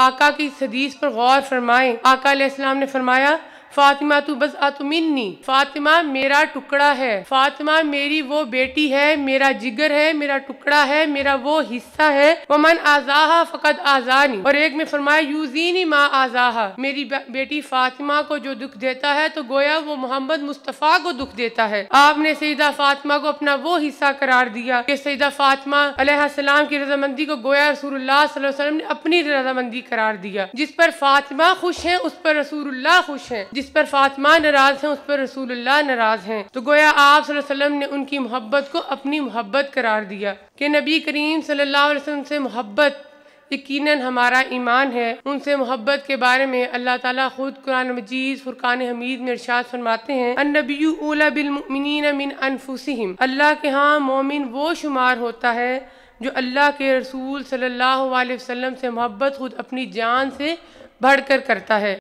आका की इस हदीस पर गौर फरमाएं आका ने फरमाया फातिमा तो बस आतुमिन्नी फातिमा मेरा टुकड़ा है फातिमा मेरी वो बेटी है मेरा जिगर है मेरा टुकड़ा है मेरा वो हिस्सा है मन आजाहा फ़कत आजानी और एक में फरमाया यूजीनी माँ आजाहा मेरी बेटी फातिमा को जो दुख देता है तो गोया वो मोहम्मद मुस्तफ़ा को दुख देता है आपने सईदा फातिमा को अपना वो हिस्सा करार दिया कि सईदा फातिमा अल्लाम की रजामंदी को गोया रसूल ने अपनी रजामंदी करार दिया जिस पर फातिमा खुश है उस पर रसूल खुश है जिस पर फातमा नाराज़ हैं उस पर रसूलुल्लाह नाराज़ हैं तो गोया आप वसल्लम ने उनकी मोहब्बत को अपनी मोहब्बत करार दिया कि नबी करीम सल्लल्लाहु अलैहि वसल्लम से मोहब्बत यकीनन हमारा ईमान है उनसे मोहब्बत के बारे में अल्लाह ताला खुद कुरान मजीद फुरकान हमीद में इरशाद फरमाते हैं अनबी ओला बिलमिन मिन अल्लाह के यहाँ मोमिन वो शुमार होता है जो अल्लाह के रसूल सल्लल्लाहु अलैहि वसल्लम से मोहब्बत खुद अपनी जान से बढ़कर करता है